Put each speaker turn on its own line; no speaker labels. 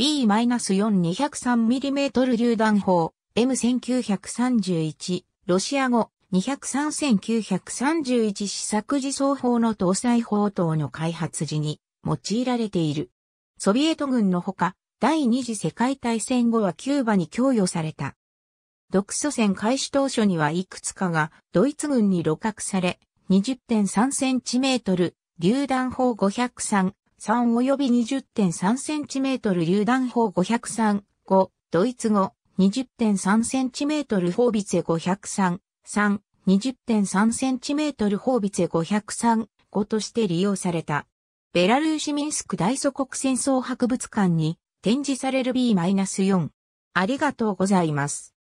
B-4203mm 榴弾砲 M1931 ロシア語203931試作自走砲の搭載砲塔の開発時に用いられている。ソビエト軍のほか第二次世界大戦後はキューバに供与された。独ソ戦開始当初にはいくつかがドイツ軍に露獲され 20.3cm 榴弾砲503 3及び 20.3cm 榴弾砲503、5、ドイツ語、20.3cm ホービ503、3、20.3cm ホービ503、5として利用された。ベラルーシミンスク大祖国戦争博物館に展示される B-4。ありがとうございます。